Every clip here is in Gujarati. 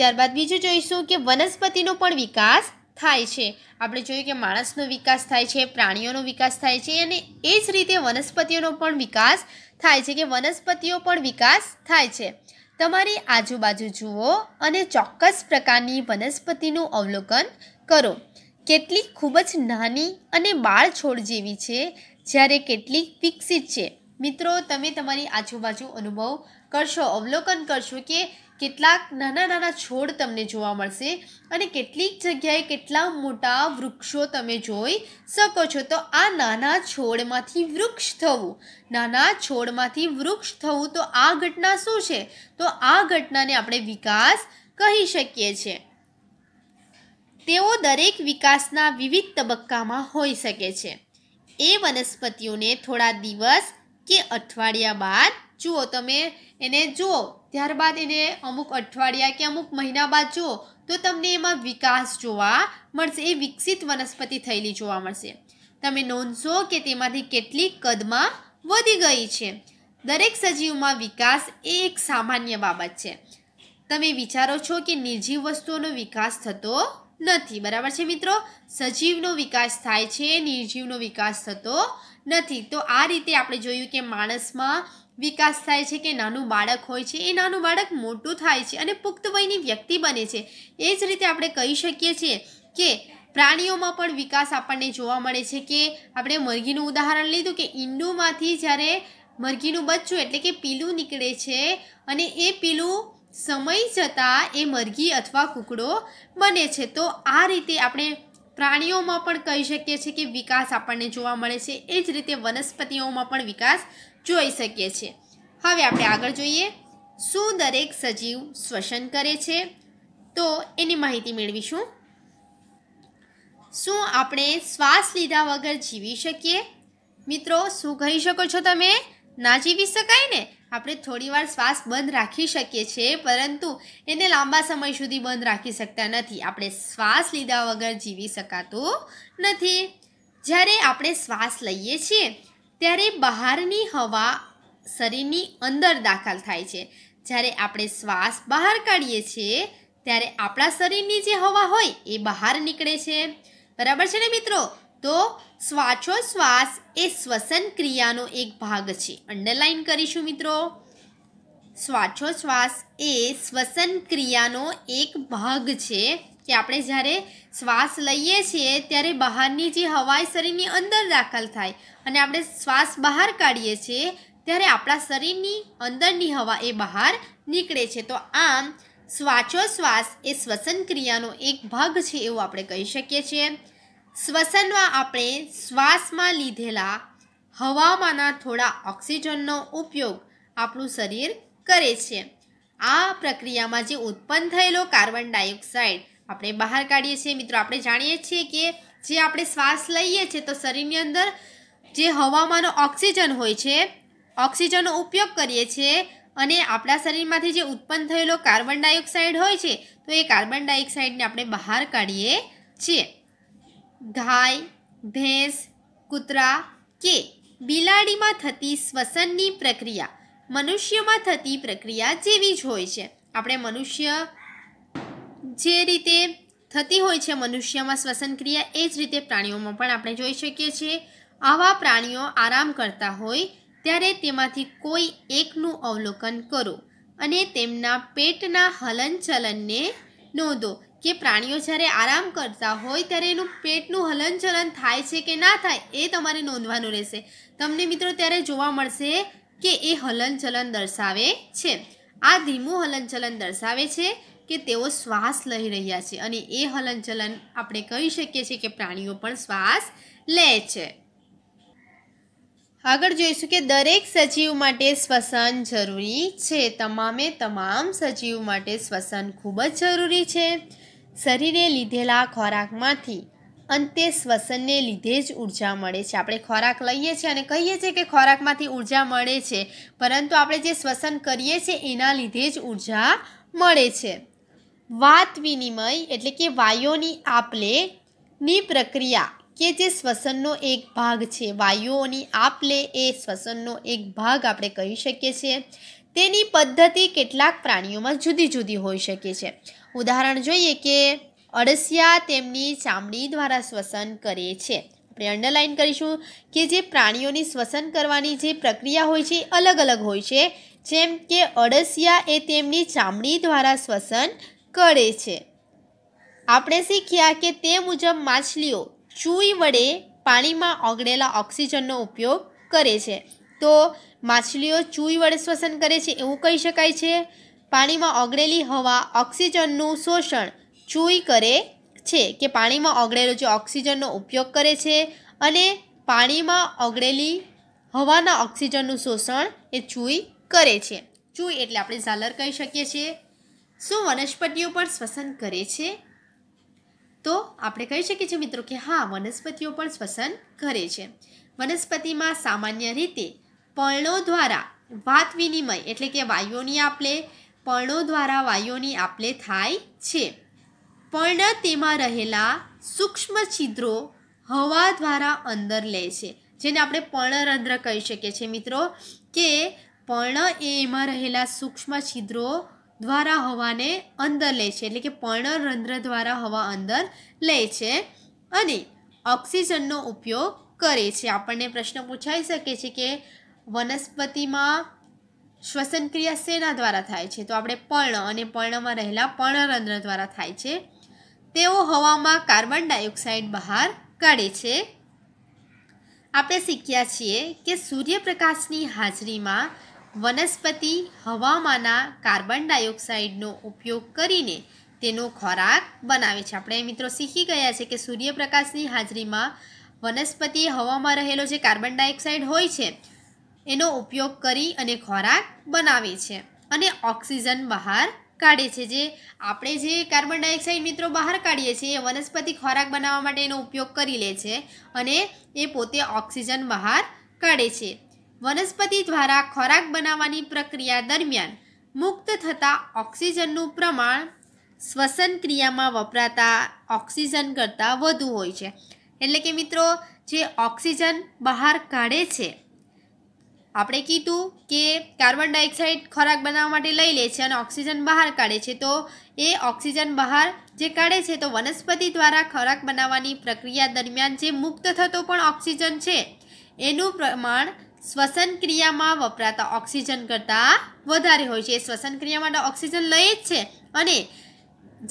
ત્યારબાદ બીજું જોઈશું કે વનસ્પતિનો પણ વિકાસ થાય છે આપણે જોયું કે માણસનો વિકાસ થાય છે પ્રાણીઓનો વિકાસ થાય છે અને એ જ રીતે વનસ્પતિઓનો પણ વિકાસ થાય છે કે વનસ્પતિઓ પણ વિકાસ થાય છે તમારી આજુબાજુ જુઓ અને ચોક્કસ પ્રકારની વનસ્પતિનું અવલોકન કરો કેટલીક ખૂબ જ નાની અને બાળ છોડ જેવી છે જ્યારે કેટલીક વિકસિત છે મિત્રો તમે તમારી આજુબાજુ અનુભવ કરશો અવલોકન કરશો કે કેટલાક નાના નાના છોડ તમને જોવા મળશે અને કેટલીક જગ્યાએ કેટલા મોટા વૃક્ષો તમે જોઈ શકો છો તો આ નાના છોડમાંથી વૃક્ષ થવું નાના છોડમાંથી વૃક્ષ થવું તો આ ઘટના શું છે તો આ ઘટનાને આપણે વિકાસ કહી શકીએ છીએ તેઓ દરેક વિકાસના વિવિધ તબક્કામાં હોઈ શકે છે એ વનસ્પતિઓને થોડા દિવસ કે અઠવાડિયા બાદ જુઓ તમે એને જુઓ ત્યારબાદ એને અમુક અઠવાડિયા કે અમુક મહિના બાદ જુઓ તો તમને એમાં વિકાસ જોવા મળશે એ વિકસિત વનસ્પતિ થયેલી જોવા મળશે તમે નોંધશો કે તેમાંથી કેટલી કદમાં વધી ગઈ છે દરેક સજીવમાં વિકાસ એ એક સામાન્ય બાબત છે તમે વિચારો છો કે નિર્જીવ વસ્તુઓનો વિકાસ થતો નથી બરાબર છે મિત્રો સજીવનો વિકાસ થાય છે નિર્જીવનો વિકાસ થતો નથી તો આ રીતે આપણે જોયું કે માણસમાં વિકાસ થાય છે કે નાનું બાળક હોય છે એ નાનું બાળક મોટું થાય છે અને પુખ્ત વયની વ્યક્તિ બને છે એ જ રીતે આપણે કહી શકીએ છીએ કે પ્રાણીઓમાં પણ વિકાસ આપણને જોવા મળે છે કે આપણે મરઘીનું ઉદાહરણ લીધું કે ઈંડુમાંથી જ્યારે મરઘીનું બચ્ચું એટલે કે પીલું નીકળે છે અને એ પીલું સમય જતાં એ મરઘી અથવા કુકડો બને છે તો આ રીતે આપણે પ્રાણીઓમાં પણ કહી શકીએ છીએ કે વિકાસ આપણને જોવા મળે છે એ જ રીતે વનસ્પતિઓમાં પણ વિકાસ જોઈ શકીએ છીએ હવે આપણે આગળ જોઈએ શું દરેક સજીવ શ્વસન કરે છે તો એની માહિતી મેળવીશું શું આપણે શ્વાસ લીધા વગર જીવી શકીએ મિત્રો શું કહી શકો છો તમે ના જીવી શકાય ને આપણે થોડીવાર શ્વાસ બંધ રાખી શકીએ છીએ પરંતુ એને લાંબા સમય સુધી બંધ રાખી શકતા નથી આપણે શ્વાસ લીધા વગર જીવી શકાતું નથી જ્યારે આપણે શ્વાસ લઈએ છીએ ત્યારે બહારની હવા શરીરની અંદર દાખલ થાય છે જ્યારે આપણે શ્વાસ બહાર કાઢીએ છીએ ત્યારે આપણા શરીરની જે હવા હોય એ બહાર નીકળે છે બરાબર છે ને મિત્રો તો શ્વાસોશ્વાસ એ શ્વસન ક્રિયાનો એક ભાગ છે અંડરલાઈન કરીશું મિત્રો શ્વાસોશ્વાસ એ શ્વસન ક્રિયાનો એક ભાગ છે કે આપણે જ્યારે શ્વાસ લઈએ છીએ ત્યારે બહારની જે હવા એ શરીરની અંદર દાખલ થાય અને આપણે શ્વાસ બહાર કાઢીએ છીએ ત્યારે આપણા શરીરની અંદરની હવા એ બહાર નીકળે છે તો આમ શ્વાસોશ્વાસ એ શ્વસન ક્રિયાનો એક ભાગ છે એવું આપણે કહી શકીએ છીએ શ્વસનમાં આપણે શ્વાસમાં લીધેલા હવામાંના થોડા ઓક્સિજનનો ઉપયોગ આપણું શરીર કરે છે આ પ્રક્રિયામાં જે ઉત્પન્ન થયેલો કાર્બન ડાયોક્સાઇડ આપણે બહાર કાઢીએ છીએ મિત્રો આપણે જાણીએ છીએ કે જે આપણે શ્વાસ લઈએ છીએ તો શરીરની અંદર જે હવામાંનો ઓક્સિજન હોય છે ઓક્સિજનનો ઉપયોગ કરીએ છીએ અને આપણા શરીરમાંથી જે ઉત્પન્ન થયેલો કાર્બન ડાયોક્સાઇડ હોય છે તો એ કાર્બન ડાયોક્સાઇડને આપણે બહાર કાઢીએ છીએ ગાય ભેંસ કૂતરા કે બિલાડીમાં થતી શ્વસનની પ્રક્રિયા મનુષ્યમાં થતી પ્રક્રિયા જેવી જ હોય છે આપણે મનુષ્ય જે રીતે થતી હોય છે મનુષ્યમાં શ્વસન ક્રિયા એ જ રીતે પ્રાણીઓમાં પણ આપણે જોઈ શકીએ છીએ આવા પ્રાણીઓ આરામ કરતા હોય ત્યારે તેમાંથી કોઈ એકનું અવલોકન કરો અને તેમના પેટના હલનચલનને નોંધો કે પ્રાણીઓ જ્યારે આરામ કરતા હોય ત્યારે એનું પેટનું હલનચલન થાય છે કે ના થાય એ તમારે નોંધવાનું રહેશે તમને મિત્રો ત્યારે જોવા મળશે કે એ હલનચલન દર્શાવે છે આ ધીમું હલનચલન દર્શાવે છે કે તેઓ શ્વાસ લઈ રહ્યા છે અને એ હલનચલન આપણે કહી શકીએ છીએ કે પ્રાણીઓ પણ શ્વાસ લે છે આગળ જોઈશું કે દરેક સજીવ માટે શ્વસન જરૂરી છે તમામે તમામ સજીવ માટે શ્વસન ખૂબ જ જરૂરી છે શરીરે લીધેલા ખોરાકમાંથી અંતે શ્વસનને લીધે જ ઉર્જા મળે છે આપણે ખોરાક લઈએ છીએ અને કહીએ છીએ કે ખોરાકમાંથી ઉર્જા મળે છે પરંતુ આપણે જે શ્વસન કરીએ છીએ એના લીધે જ ઉર્જા મળે છે વાત વિનિમય એટલે કે વાયુઓની આપલે ની પ્રક્રિયા કે જે શ્વસનનો એક ભાગ છે વાયુઓની આપલે એ શ્વસનનો એક ભાગ આપણે કહી શકીએ છીએ તેની પદ્ધતિ કેટલાક પ્રાણીઓમાં જુદી જુદી હોઈ શકે છે ઉદાહરણ જોઈએ કે અળસિયા તેમની ચામડી દ્વારા શ્વસન કરે છે આપણે અંડરલાઇન કરીશું કે જે પ્રાણીઓની શ્વસન કરવાની જે પ્રક્રિયા હોય છે અલગ અલગ હોય છે જેમ કે અળસિયા એ તેમની ચામડી દ્વારા શ્વસન કરે છે આપણે શીખ્યા કે તે મુજબ માછલીઓ ચૂઈ વડે પાણીમાં ઓગળેલા ઓક્સિજનનો ઉપયોગ કરે છે તો માછલીઓ ચૂઈ વડે શ્વસન કરે છે એવું કહી શકાય છે પાણીમાં ઓગળેલી હવા ઓક્સિજનનું શોષણ ચૂઈ કરે છે કે પાણીમાં ઓગળેલો જે ઓક્સિજનનો ઉપયોગ કરે છે અને પાણીમાં ઓગળેલી હવાના ઓક્સિજનનું શોષણ એ ચૂઈ કરે છે ચૂઈ એટલે આપણે ઝાલર કહી શકીએ છીએ શું વનસ્પતિઓ પણ શ્વસન કરે છે તો આપણે કહી શકીએ છીએ મિત્રો કે હા વનસ્પતિઓ પણ શ્વસન કરે છે વનસ્પતિમાં સામાન્ય રીતે પર્ણો દ્વારા વાત વિનિમય એટલે કે વાયુઓની આપલે પર્ણો દ્વારા વાયુઓની આપલે થાય છે પર્ણ તેમાં રહેલા સૂક્ષ્મ છિદ્રો હવા દ્વારા અંદર લે છે જેને આપણે પર્ણરંધ્ર કહી શકીએ છીએ મિત્રો કે પર્ણ એ એમાં રહેલા સૂક્ષ્મ છિદ્રો દ્વારા હવાને અંદર લે છે એટલે કે પર્ણરંધ્ર દ્વારા હવા અંદર લે છે અને ઓક્સિજનનો ઉપયોગ કરે છે આપણને પ્રશ્ન પૂછાઈ શકે છે કે વનસ્પતિમાં શ્વસન ક્રિયા શેના દ્વારા થાય છે તો આપણે પર્ણ અને પર્ણમાં રહેલા પર્ણરંધ્ર દ્વારા થાય છે તેઓ હવામાં કાર્બન ડાયોક્સાઇડ બહાર કાઢે છે આપણે શીખ્યા છીએ કે સૂર્યપ્રકાશની હાજરીમાં વનસ્પતિ હવામાંના કાર્બન ડાયોક્સાઇડનો ઉપયોગ કરીને તેનો ખોરાક બનાવે છે આપણે મિત્રો શીખી ગયા છે કે સૂર્યપ્રકાશની હાજરીમાં વનસ્પતિ હવામાં રહેલો જે કાર્બન ડાયોક્સાઇડ હોય છે એનો ઉપયોગ કરી અને ખોરાક બનાવે છે અને ઓક્સિજન બહાર કાઢે છે જે આપણે જે કાર્બન ડાયોક્સાઇડ મિત્રો બહાર કાઢીએ છીએ એ વનસ્પતિ ખોરાક બનાવવા માટે એનો ઉપયોગ કરી લે છે અને એ પોતે ઓક્સિજન બહાર કાઢે છે વનસ્પતિ દ્વારા ખોરાક બનાવવાની પ્રક્રિયા દરમિયાન મુક્ત થતા ઓક્સિજનનું પ્રમાણ શ્વસન ક્રિયામાં વપરાતા ઓક્સિજન કરતાં વધુ હોય છે એટલે કે મિત્રો જે ઓક્સિજન બહાર કાઢે છે આપણે કીધું કે કાર્બન ડાયોક્સાઇડ ખોરાક બનાવવા માટે લઈ લે છે અને ઓક્સિજન બહાર કાઢે છે તો એ ઓક્સિજન બહાર જે કાઢે છે તો વનસ્પતિ દ્વારા ખોરાક બનાવવાની પ્રક્રિયા દરમિયાન જે મુક્ત થતો પણ ઓક્સિજન છે એનું પ્રમાણ શ્વસન ક્રિયામાં વપરાતા ઓક્સિજન કરતાં વધારે હોય છે એ શ્વસન ક્રિયા માટે ઓક્સિજન લઈ જ છે અને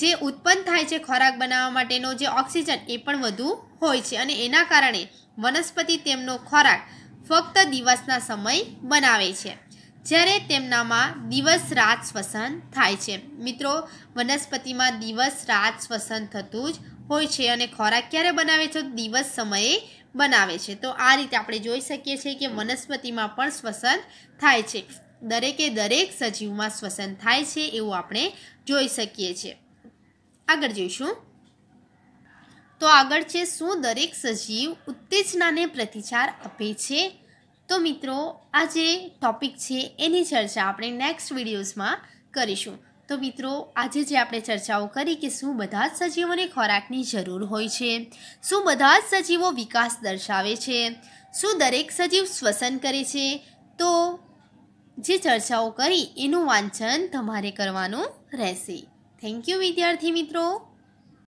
જે ઉત્પન્ન થાય છે ખોરાક બનાવવા માટેનો જે ઓક્સિજન એ પણ વધુ હોય છે અને એના કારણે વનસ્પતિ તેમનો ખોરાક ફક્ત દિવસના સમય બનાવે છે જ્યારે તેમનામાં દિવસ રાત શ્વસન થાય છે મિત્રો વનસ્પતિમાં દિવસ રાત શ્વસન થતું જ હોય છે અને ખોરાક ક્યારે બનાવે છે દિવસ સમયે બનાવે છે તો આ રીતે આપણે જોઈ શકીએ છીએ કે વનસ્પતિમાં પણ શ્વસન થાય છે દરેકે દરેક સજીવમાં શ્વસન થાય છે એવું આપણે જોઈ શકીએ છીએ આગળ જોઈશું તો આગળ છે શું દરેક સજીવ ઉત્તેજનાને પ્રતિચાર આપે છે તો મિત્રો આ જે ટોપિક છે એની ચર્ચા આપણે નેક્સ્ટ વિડીયોઝમાં કરીશું તો મિત્રો આજે જે આપણે ચર્ચાઓ કરી કે શું બધા જ સજીવોને ખોરાકની જરૂર હોય છે શું બધા જ સજીવો વિકાસ દર્શાવે છે શું દરેક સજીવ શ્વસન કરે છે તો જે ચર્ચાઓ કરી એનું વાંચન તમારે કરવાનું રહેશે થેન્ક યુ વિદ્યાર્થી મિત્રો